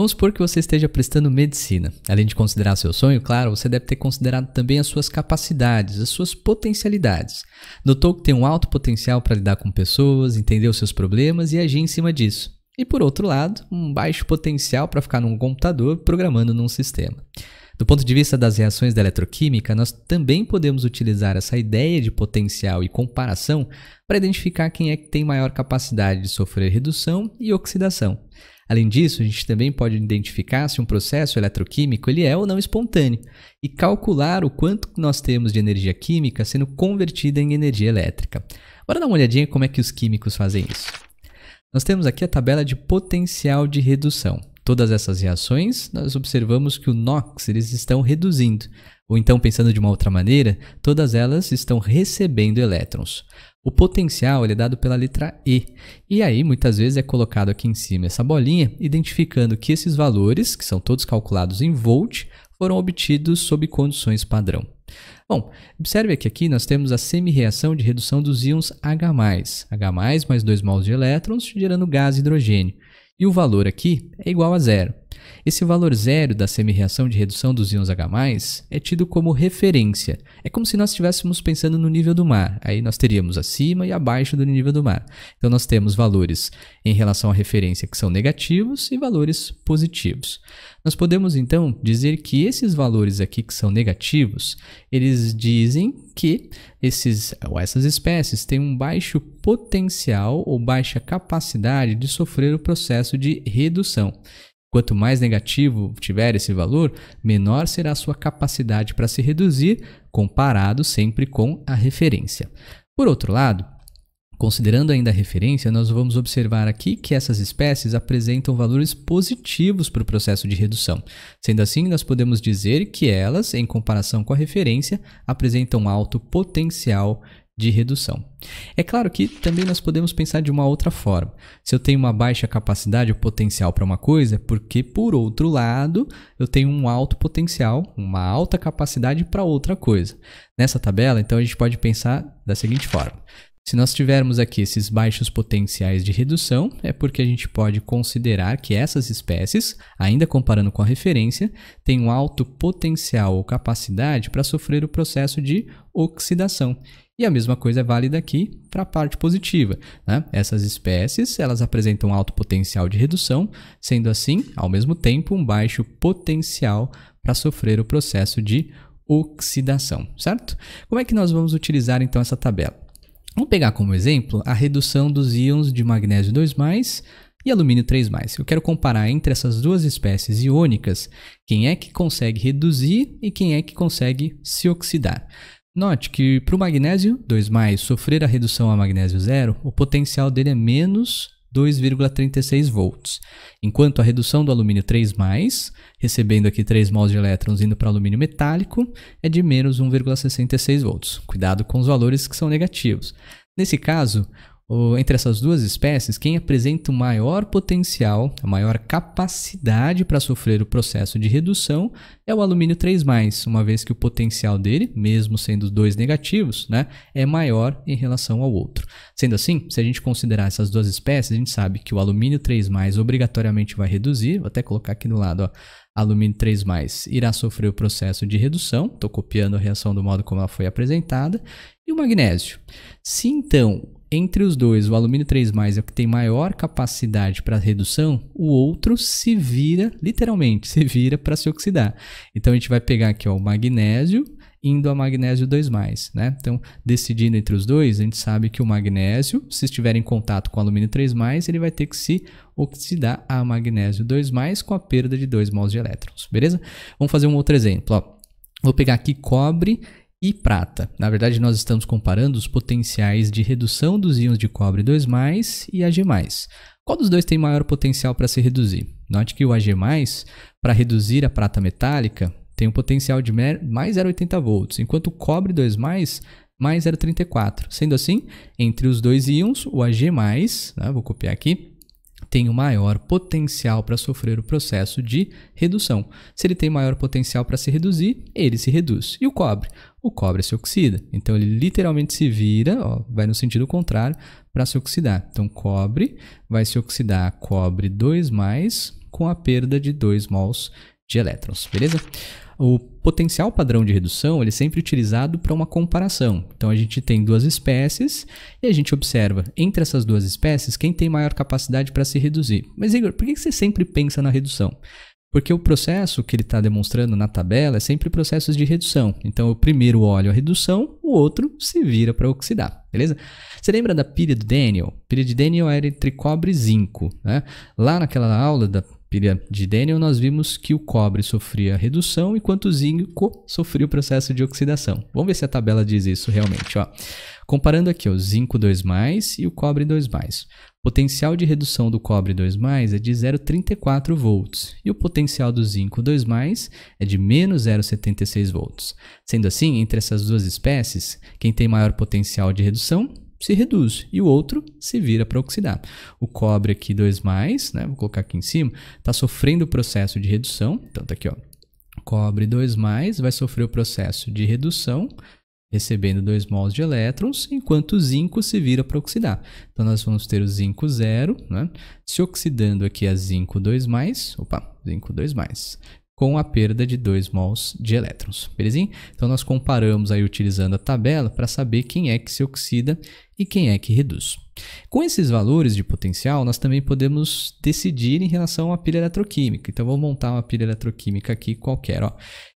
Vamos supor que você esteja prestando medicina. Além de considerar seu sonho, claro, você deve ter considerado também as suas capacidades, as suas potencialidades. Notou que tem um alto potencial para lidar com pessoas, entender os seus problemas e agir em cima disso. E por outro lado, um baixo potencial para ficar num computador programando num sistema. Do ponto de vista das reações da eletroquímica, nós também podemos utilizar essa ideia de potencial e comparação para identificar quem é que tem maior capacidade de sofrer redução e oxidação. Além disso, a gente também pode identificar se um processo eletroquímico ele é ou não espontâneo e calcular o quanto nós temos de energia química sendo convertida em energia elétrica. Bora dar uma olhadinha como é que os químicos fazem isso. Nós temos aqui a tabela de potencial de redução. Todas essas reações, nós observamos que o NOx eles estão reduzindo, ou então pensando de uma outra maneira, todas elas estão recebendo elétrons. O potencial é dado pela letra E. E aí, muitas vezes, é colocado aqui em cima essa bolinha, identificando que esses valores, que são todos calculados em volt, foram obtidos sob condições padrão. Bom, observe que aqui nós temos a semi-reação de redução dos íons H+, H+, mais dois mols de elétrons, gerando gás hidrogênio. E o valor aqui é igual a zero. Esse valor zero da semi-reação de redução dos íons H+, é tido como referência. É como se nós estivéssemos pensando no nível do mar. Aí nós teríamos acima e abaixo do nível do mar. Então nós temos valores em relação à referência que são negativos e valores positivos. Nós podemos então dizer que esses valores aqui que são negativos, eles dizem que esses, essas espécies têm um baixo potencial ou baixa capacidade de sofrer o processo de redução. Quanto mais negativo tiver esse valor, menor será a sua capacidade para se reduzir, comparado sempre com a referência. Por outro lado, Considerando ainda a referência, nós vamos observar aqui que essas espécies apresentam valores positivos para o processo de redução. Sendo assim, nós podemos dizer que elas, em comparação com a referência, apresentam alto potencial de redução. É claro que também nós podemos pensar de uma outra forma. Se eu tenho uma baixa capacidade ou potencial para uma coisa, é porque, por outro lado, eu tenho um alto potencial, uma alta capacidade para outra coisa. Nessa tabela, então, a gente pode pensar da seguinte forma: se nós tivermos aqui esses baixos potenciais de redução, é porque a gente pode considerar que essas espécies, ainda comparando com a referência, têm um alto potencial ou capacidade para sofrer o processo de oxidação. E a mesma coisa é válida aqui para a parte positiva. Né? Essas espécies elas apresentam alto potencial de redução, sendo assim, ao mesmo tempo, um baixo potencial para sofrer o processo de oxidação, certo? Como é que nós vamos utilizar então essa tabela? Vamos pegar como exemplo a redução dos íons de magnésio 2+, e alumínio 3. Eu quero comparar entre essas duas espécies iônicas quem é que consegue reduzir e quem é que consegue se oxidar. Note que para o magnésio 2 sofrer a redução a magnésio zero o potencial dele é menos 2,36 volts, enquanto a redução do alumínio 3, recebendo aqui 3 mols de elétrons indo para alumínio metálico, é de menos 1,66 volts. Cuidado com os valores que são negativos. Nesse caso, entre essas duas espécies, quem apresenta o maior potencial, a maior capacidade para sofrer o processo de redução é o alumínio 3, uma vez que o potencial dele, mesmo sendo dois negativos, né, é maior em relação ao outro. Sendo assim, se a gente considerar essas duas espécies, a gente sabe que o alumínio 3 obrigatoriamente vai reduzir, vou até colocar aqui do lado, ó, alumínio 3 irá sofrer o processo de redução, estou copiando a reação do modo como ela foi apresentada, e o magnésio. Se então entre os dois, o alumínio 3 é o que tem maior capacidade para redução, o outro se vira, literalmente, se vira para se oxidar. Então a gente vai pegar aqui ó, o magnésio indo a magnésio 2, né? Então, decidindo entre os dois, a gente sabe que o magnésio, se estiver em contato com o alumínio 3, ele vai ter que se oxidar a magnésio 2, com a perda de dois mols de elétrons, beleza? Vamos fazer um outro exemplo. Ó. Vou pegar aqui cobre e prata. Na verdade, nós estamos comparando os potenciais de redução dos íons de cobre 2 e Ag+. Qual dos dois tem maior potencial para se reduzir? Note que o Ag+, para reduzir a prata metálica, tem um potencial de mais 0,80 volts, enquanto o cobre 2 mais 0,34. Sendo assim, entre os dois íons, o Ag+, né, vou copiar aqui, tem o maior potencial para sofrer o processo de redução. Se ele tem maior potencial para se reduzir, ele se reduz. E o cobre? O cobre se oxida. Então ele literalmente se vira, ó, vai no sentido contrário, para se oxidar. Então cobre vai se oxidar cobre 2 com a perda de 2 mols de elétrons, beleza? O potencial padrão de redução ele é sempre utilizado para uma comparação. Então a gente tem duas espécies e a gente observa entre essas duas espécies quem tem maior capacidade para se reduzir. Mas Igor, por que você sempre pensa na redução? Porque o processo que ele está demonstrando na tabela é sempre processos de redução. Então, o primeiro olha a redução, o outro se vira para oxidar, beleza? Você lembra da pilha do Daniel? A pilha de Daniel era entre cobre e zinco. Né? Lá naquela aula da pilha de Daniel, nós vimos que o cobre sofria redução enquanto o zinco sofria o processo de oxidação. Vamos ver se a tabela diz isso realmente. Ó. Comparando aqui ó, o zinco 2 e o cobre 2 potencial de redução do cobre 2 é de 0,34 volts e o potencial do zinco 2 é de menos 0,76 volts. Sendo assim, entre essas duas espécies, quem tem maior potencial de redução se reduz e o outro se vira para oxidar. O cobre aqui 2, né? Vou colocar aqui em cima, está sofrendo o processo de redução. Então tá aqui, ó. Cobre 2, vai sofrer o processo de redução, recebendo 2 mols de elétrons, enquanto o zinco se vira para oxidar. Então nós vamos ter o zinco 0, né? Se oxidando aqui a zinco 2, opa, zinco 2, com a perda de 2 mols de elétrons, belezinha? Então nós comparamos aí utilizando a tabela para saber quem é que se oxida e quem é que reduz. Com esses valores de potencial, nós também podemos decidir em relação à pilha eletroquímica. Então, vou montar uma pilha eletroquímica aqui qualquer. Ó.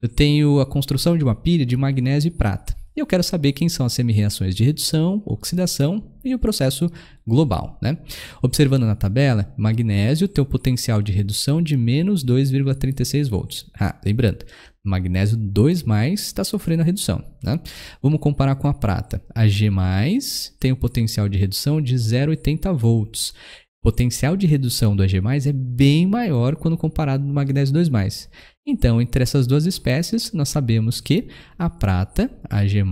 Eu tenho a construção de uma pilha de magnésio e prata. E eu quero saber quem são as semi-reações de redução, oxidação e o processo global. Né? Observando na tabela, magnésio tem o potencial de redução de menos 2,36 volts. Ah, lembrando, magnésio 2 está sofrendo a redução. Né? Vamos comparar com a prata. A G tem o potencial de redução de 0,80 volts. O potencial de redução do Ag+, é bem maior quando comparado no magnésio 2+. Então, entre essas duas espécies, nós sabemos que a prata, a G+,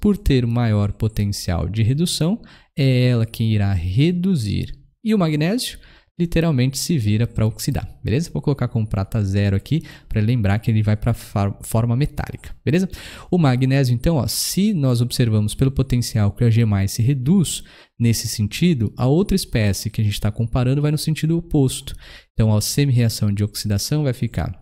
por ter maior potencial de redução, é ela quem irá reduzir. E o magnésio literalmente se vira para oxidar, beleza? Vou colocar com prata zero aqui para lembrar que ele vai para forma metálica, beleza? O magnésio, então, ó, se nós observamos pelo potencial que a G+, se reduz nesse sentido, a outra espécie que a gente está comparando vai no sentido oposto. Então, a semi-reação de oxidação vai ficar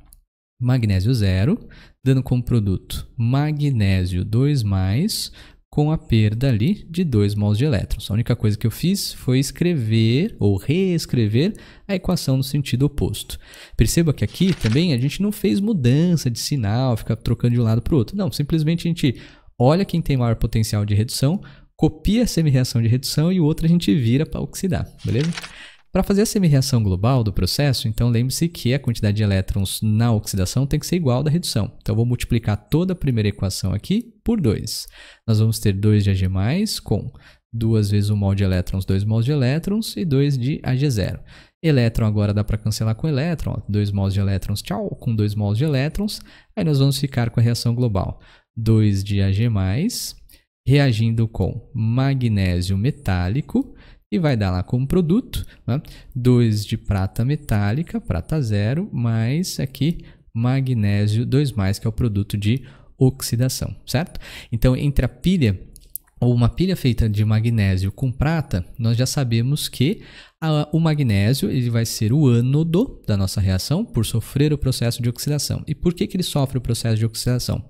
magnésio zero, dando como produto magnésio 2 mais com a perda ali de 2 mols de elétrons. A única coisa que eu fiz foi escrever ou reescrever a equação no sentido oposto. Perceba que aqui também a gente não fez mudança de sinal, fica trocando de um lado para o outro. Não, simplesmente a gente olha quem tem maior potencial de redução, copia a semirreação de redução e o outro a gente vira para oxidar, beleza? Para fazer a semi-reação global do processo, então lembre-se que a quantidade de elétrons na oxidação tem que ser igual à da redução. Então eu vou multiplicar toda a primeira equação aqui por 2. Nós vamos ter 2 de Ag+, com 2 vezes 1 mol de elétrons, 2 mols de elétrons e 2 de Ag0. Elétron agora dá para cancelar com elétron, 2 mols de elétrons, tchau, com 2 mols de elétrons. Aí nós vamos ficar com a reação global. 2 de Ag+, reagindo com magnésio metálico e vai dar lá como produto 2 né? de prata metálica, prata zero, mais aqui magnésio 2, que é o produto de oxidação, certo? Então, entre a pilha ou uma pilha feita de magnésio com prata, nós já sabemos que a, o magnésio ele vai ser o ânodo da nossa reação por sofrer o processo de oxidação. E por que, que ele sofre o processo de oxidação?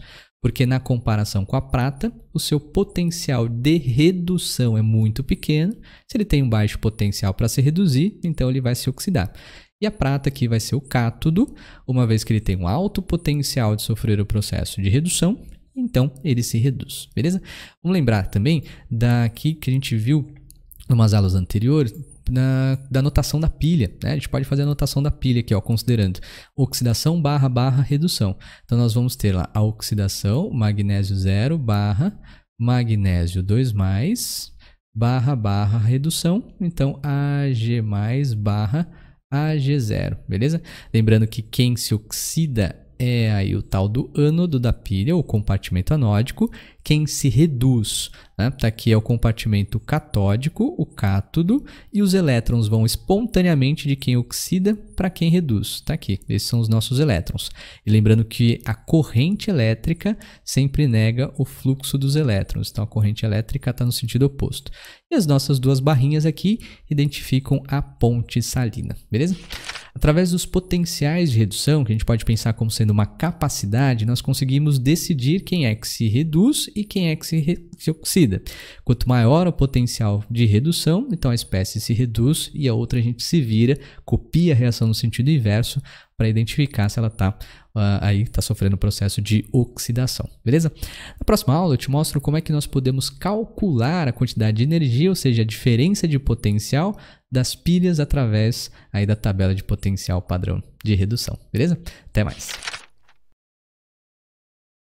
porque na comparação com a prata, o seu potencial de redução é muito pequeno. Se ele tem um baixo potencial para se reduzir, então ele vai se oxidar. E a prata aqui vai ser o cátodo, uma vez que ele tem um alto potencial de sofrer o processo de redução, então ele se reduz, beleza? Vamos lembrar também daqui que a gente viu em umas aulas anteriores, na, da anotação da pilha. Né? A gente pode fazer a anotação da pilha aqui, ó, considerando oxidação barra barra redução. Então, nós vamos ter lá a oxidação, magnésio 0 barra magnésio 2 mais barra barra redução. Então, Ag mais barra Ag0, beleza? Lembrando que quem se oxida é aí o tal do ânodo da pilha, o compartimento anódico, quem se reduz. Né? Tá aqui é o compartimento catódico, o cátodo, e os elétrons vão espontaneamente de quem oxida para quem reduz. Tá aqui, esses são os nossos elétrons. E lembrando que a corrente elétrica sempre nega o fluxo dos elétrons, então a corrente elétrica está no sentido oposto. E as nossas duas barrinhas aqui identificam a ponte salina, beleza? Através dos potenciais de redução, que a gente pode pensar como sendo uma capacidade, nós conseguimos decidir quem é que se reduz e quem é que se, re... se oxida. Quanto maior o potencial de redução, então a espécie se reduz e a outra a gente se vira, copia a reação no sentido inverso para identificar se ela está ah, aí está sofrendo processo de oxidação, beleza? Na próxima aula eu te mostro como é que nós podemos calcular a quantidade de energia, ou seja, a diferença de potencial das pilhas através aí da tabela de potencial padrão de redução, beleza? Até mais!